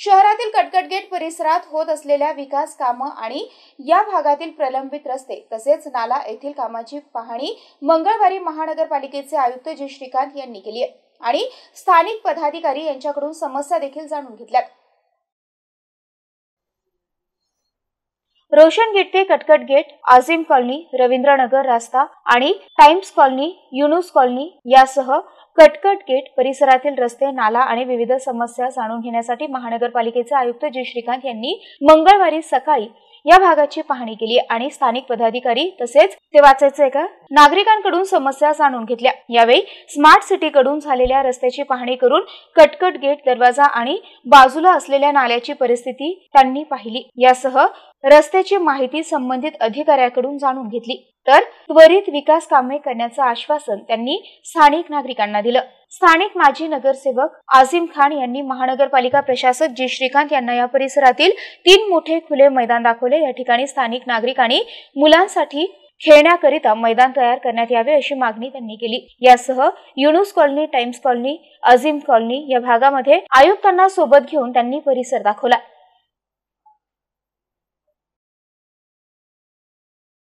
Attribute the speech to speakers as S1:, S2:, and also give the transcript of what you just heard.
S1: शहरातील कटकट गेट परिसरात होत असलेल्या विकास कामं आणि या भागातील प्रलंबित रस्ते तसेच नाला येथील कामाची पाहणी मंगळवारी महानगरपालिकेचे आयुक्त जी श्रीकांत यांनी केली आहे आणि स्थानिक पदाधिकारी यांच्याकडून समस्या देखील जाणून घेतल्यात रोशन ते कटकट गेट आझिम कॉलनी रवींद्रनगर रस्ता आणि टाइम्स कॉलनी युनुस कॉलनी यासह कटकट गेट परिसरातील रस्ते नाला आणि विविध समस्या जाणून घेण्यासाठी महानगरपालिकेचे आयुक्त जी श्रीकांत यांनी मंगळवारी सकाळी या भागाची पाहणी केली आणि स्थानिक पदाधिकारी तसेच ते वाचायचे का नागरिकांकडून समस्या जाणून घेतल्या यावेळी स्मार्ट सिटी कडून झालेल्या रस्त्याची पाहणी करून कटकट गेट दरवाजा आणि बाजूला असलेल्या नाल्याची परिस्थिती त्यांनी पाहिली यासह रस्त्याची माहिती संबंधित अधिकाऱ्याकडून जाणून घेतली तर त्वरित विकास कामे करण्याचं आश्वासन त्यांनी स्थानिक नागरिकांना दिलं स्थानिक माजी नगरसेवक आझिम खान यांनी महानगरपालिका प्रशासक जी श्रीकांत यांना या परिसरातील तीन मोठे खुले मैदान दाखवले या ठिकाणी स्थानिक नागरिकांनी मुलांसाठी खेळण्याकरिता मैदान तयार करण्यात यावे अशी मागणी त्यांनी केली यासह Yunus colony Times colony Azim colony या भागामध्ये आयुक्तांना सोबत घेऊन त्यांनी परिसर दाखवला